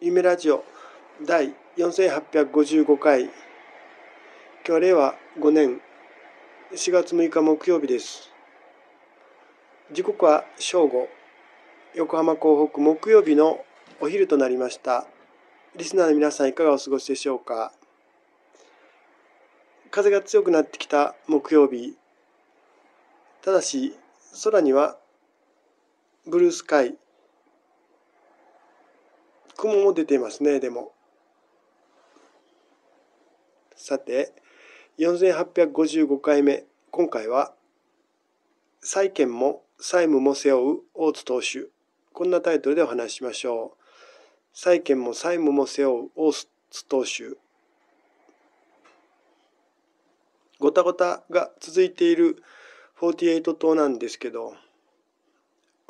夢ラジオ第4855回今日は令和5年4月6日木曜日です時刻は正午横浜港北木曜日のお昼となりましたリスナーの皆さんいかがお過ごしでしょうか風が強くなってきた木曜日ただし空にはブルースカイ雲も出ていますねでもさて4855回目今回は「債権も債務も背負う大津投手」こんなタイトルでお話ししましょう債権も債務も背負う大津投手ごたごたが続いている48党なんですけど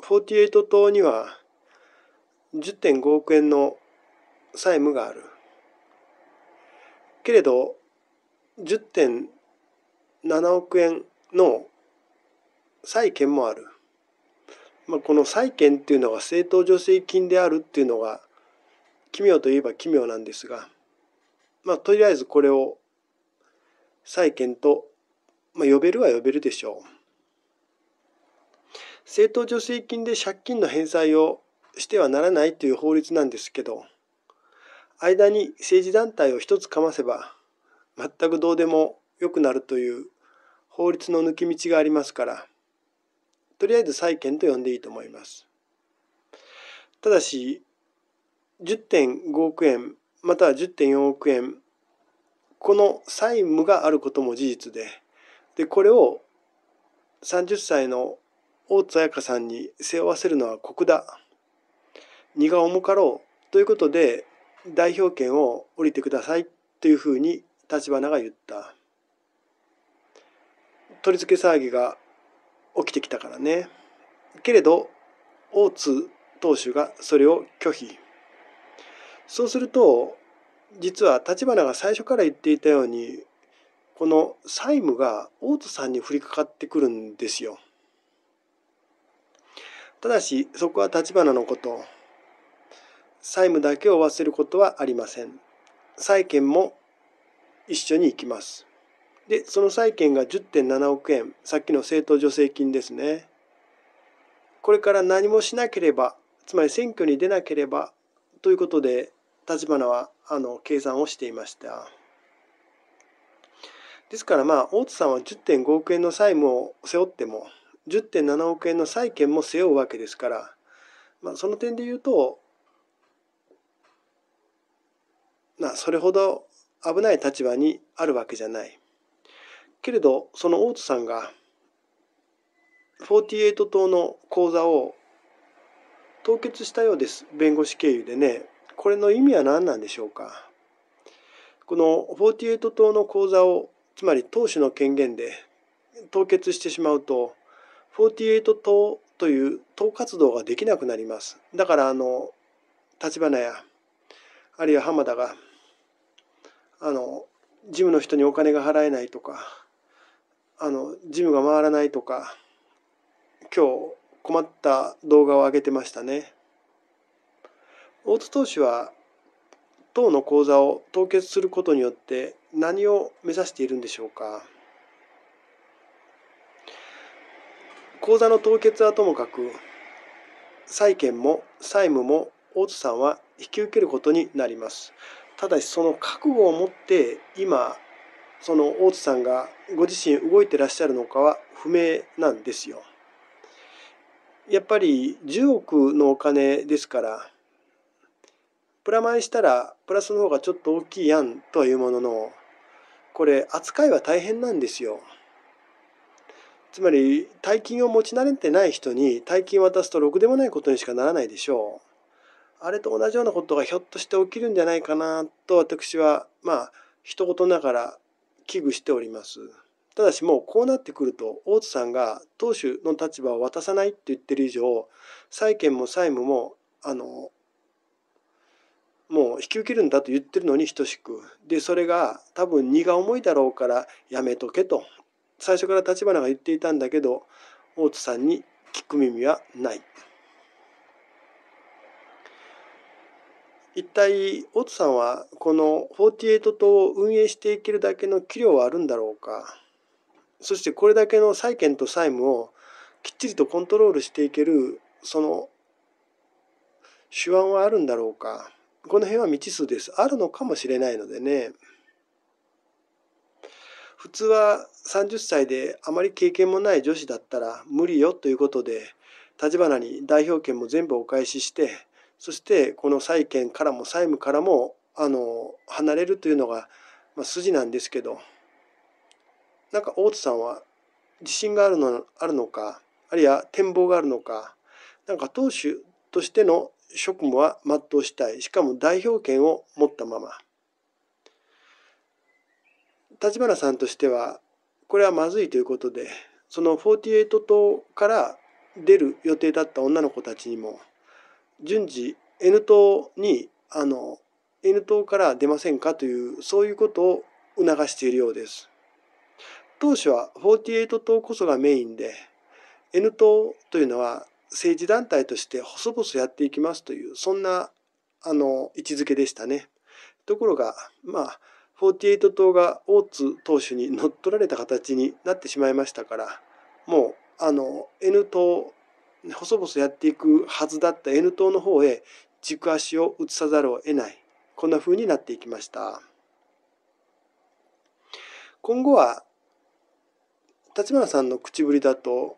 48党には10.5億円の債務があるけれど10.7億円の債権もある、まあ、この債権っていうのが政党助成金であるっていうのが奇妙といえば奇妙なんですが、まあ、とりあえずこれを債権と、まあ、呼べるは呼べるでしょう。政党助成金で借金の返済をしてはならないという法律なんですけど間に政治団体を一つかませば全くどうでもよくなるという法律の抜き道がありますからとりあえず債権と呼んでいいと思います。ただし10.5億円または10.4億円この債務があることも事実ででこれを30歳の大津彩香さんに背負わせるのは酷だ荷が重かろうということで代表権を降りてくださいというふうに立花が言った取り付け騒ぎが起きてきたからねけれど大津投手がそれを拒否そうすると実は立花が最初から言っていたようにこの債務が大津さんに降りかかってくるんですよ。ただしそこは立花のこと債務だけを忘れることはありません。債権も一緒に行きます。で、その債権が10.7億円、さっきの政党助成金ですね。これから何もしなければ、つまり選挙に出なければということで、立花はあの計算をしていました。ですからまあ大津さんは10.5億円の債務を背負っても10.7億円の債権も背負うわけですから、まあ、その点で言うとなそれほど危ない立場にあるわけじゃない。けれどその大津さんが48党の口座を凍結したようです弁護士経由でねこれの意味は何なんでしょうかこの48党の口座をつまり党首の権限で凍結してしまうと48党という党活動ができなくなりますだからあの立花やあるいは浜田があの事務の人にお金が払えないとかあの事務が回らないとか今日困った動画を上げてましたね。大津投手は党の口座を凍結することによって何を目指しているんでしょうか口座の凍結はともかく債権も債務も大津さんは引き受けることになります。ただしその覚悟を持って今その大津さんがご自身動いてらっしゃるのかは不明なんですよ。やっぱり10億のお金ですからプラマイしたらプラスの方がちょっと大きいやんというもののこれ扱いは大変なんですよ。つまり大金を持ち慣れてない人に大金渡すとろくでもないことにしかならないでしょう。あれと同じようなことがひょっとして起きるんじゃないかなと私はまあ一言ながら危惧しております。ただしもうこうなってくると大津さんが当主の立場を渡さないって言ってる以上債権も債務もあのもう引き受けるんだと言ってるのに等しくでそれが多分荷が重いだろうからやめとけと最初から立花が言っていたんだけど大津さんに聞く耳はない。一体オツさんはこの48党を運営していけるだけの器量はあるんだろうかそしてこれだけの債権と債務をきっちりとコントロールしていけるその手腕はあるんだろうかこの辺は未知数ですあるのかもしれないのでね普通は30歳であまり経験もない女子だったら無理よということで立花に代表権も全部お返ししてそしてこの債権からも債務からもあの離れるというのが、まあ、筋なんですけどなんか大津さんは自信があるのあるのかあるいは展望があるのかなんか当主としての職務は全うしたいしかも代表権を持ったまま立花さんとしてはこれはまずいということでその48党から出る予定だった女の子たちにも順次 N 党にあの N 党から出ませんかというそういうことを促しているようです。当初は48党こそがメインで N 党というのは政治団体として細々やっていきますというそんなあの位置づけでしたね。ところがまあ48党が大津党首に乗っ取られた形になってしまいましたからもうあの N 党細々やっていくはずだった N 党の方へ軸足を移さざるを得ないこんな風になっていきました今後は立花さんの口ぶりだと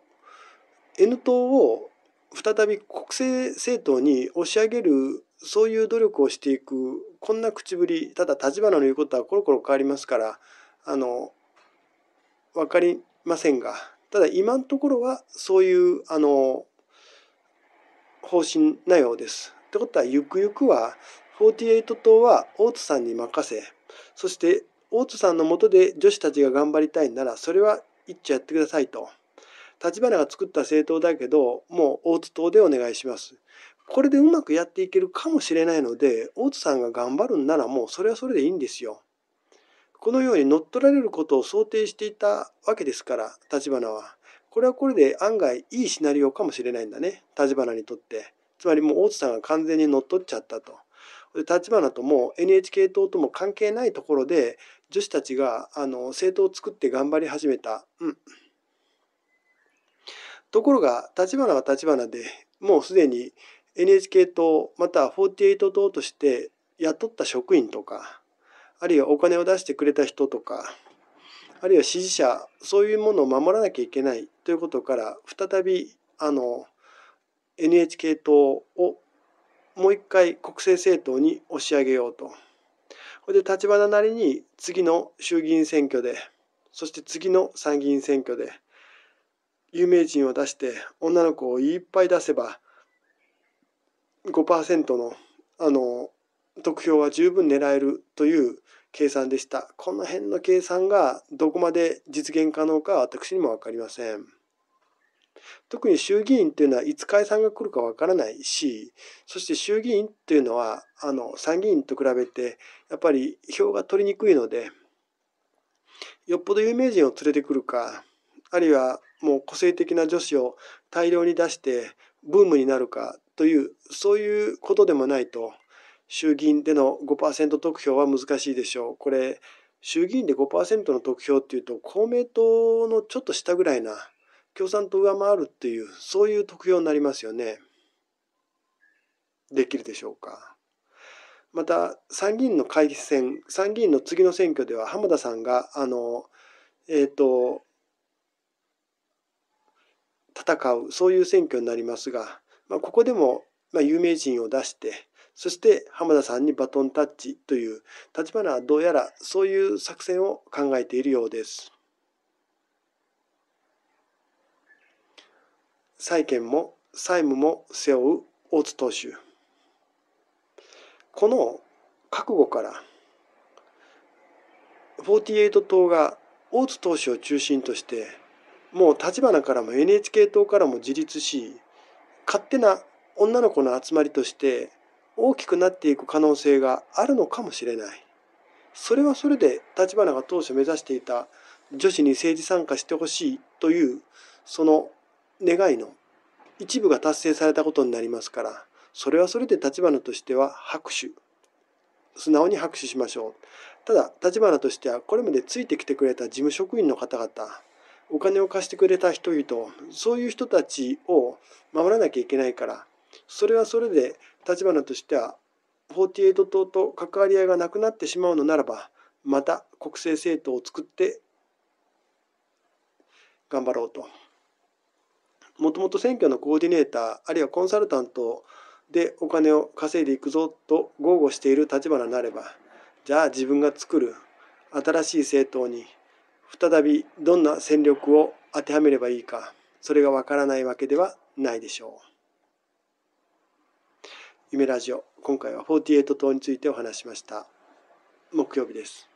N 党を再び国政政党に押し上げるそういう努力をしていくこんな口ぶりただ立花の言うことはコロコロ変わりますからあの分かりませんがただ今のところはそういうあの方針なようです。ってことはゆくゆくは48党は大津さんに任せそして大津さんのもとで女子たちが頑張りたいならそれは一致やってくださいと。立花が作った政党だけどもう大津党でお願いします。これでうまくやっていけるかもしれないので大津さんが頑張るんならもうそれはそれでいいんですよ。このように乗っ取られることを想定していたわけですから立花は。これはこれで案外いいシナリオかもしれないんだね立花にとってつまりもう大津さんが完全に乗っ取っちゃったと。立花とも NHK 党とも関係ないところで女子たちがあの政党を作って頑張り始めた、うん、ところが立花は立花でもうすでに NHK 党または48党として雇った職員とかあるいはお金を出してくれた人とかあるいは支持者そういうものを守らなきゃいけないということから再びあの NHK 党をもう一回国政政党に押し上げようと。それで立花なりに次の衆議院選挙でそして次の参議院選挙で有名人を出して女の子をいっぱい出せば5%のあの得票は十分狙えるという計算でした。この辺の計算がどこまで実現可能か私にも分かりません。特に衆議院っていうのはいつ解散が来るかわからないしそして衆議院っていうのはあの参議院と比べてやっぱり票が取りにくいのでよっぽど有名人を連れてくるかあるいはもう個性的な女子を大量に出してブームになるかというそういうことでもないと衆議院での5%得票は難しいでしょう。これ、衆議院で5%の得票っていうと、公明党のちょっと下ぐらいな、共産党上回るっていう、そういう得票になりますよね。できるでしょうか。また、参議院の改選、参議院の次の選挙では、浜田さんが、あの、えっ、ー、と、戦う、そういう選挙になりますが、まあ、ここでも、まあ、有名人を出して、そして浜田さんにバトンタッチという立花はどうやらそういう作戦を考えているようです。債権も債務も背負う大津投手この覚悟から48党が大津投手を中心としてもう立花からも NHK 党からも自立し勝手な女の子の集まりとして大きくなっていく可能性があるのかもしれない。それはそれで立花が当初目指していた女子に政治参加してほしいというその願いの一部が達成されたことになりますからそれはそれで立花としては拍手素直に拍手しましょうただ立花としてはこれまでついてきてくれた事務職員の方々お金を貸してくれた人々そういう人たちを守らなきゃいけないからそれはそれで立花としては48党と関わり合いがなくなってしまうのならばまた国政政党を作って頑張ろうと。もともと選挙のコーディネーターあるいはコンサルタントでお金を稼いでいくぞと豪語している立花なればじゃあ自分が作る新しい政党に再びどんな戦力を当てはめればいいかそれがわからないわけではないでしょう。夢ラジオ今回は48党についてお話しました木曜日です